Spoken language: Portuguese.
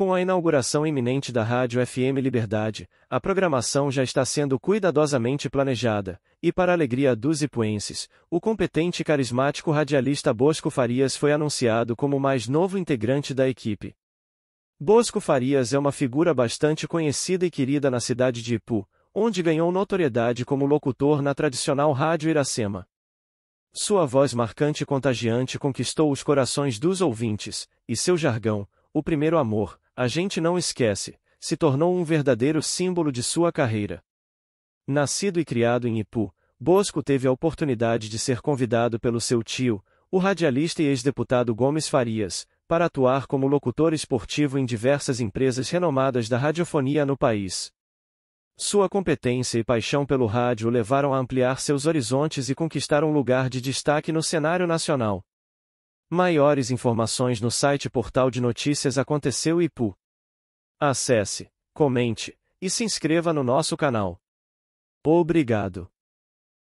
Com a inauguração iminente da Rádio FM Liberdade, a programação já está sendo cuidadosamente planejada, e para alegria dos ipuenses, o competente e carismático radialista Bosco Farias foi anunciado como o mais novo integrante da equipe. Bosco Farias é uma figura bastante conhecida e querida na cidade de Ipu, onde ganhou notoriedade como locutor na tradicional Rádio Iracema. Sua voz marcante e contagiante conquistou os corações dos ouvintes, e seu jargão, o primeiro amor, a gente não esquece, se tornou um verdadeiro símbolo de sua carreira. Nascido e criado em Ipu, Bosco teve a oportunidade de ser convidado pelo seu tio, o radialista e ex-deputado Gomes Farias, para atuar como locutor esportivo em diversas empresas renomadas da radiofonia no país. Sua competência e paixão pelo rádio o levaram a ampliar seus horizontes e conquistar um lugar de destaque no cenário nacional. Maiores informações no site Portal de Notícias Aconteceu Ipu. Acesse, comente e se inscreva no nosso canal. Obrigado.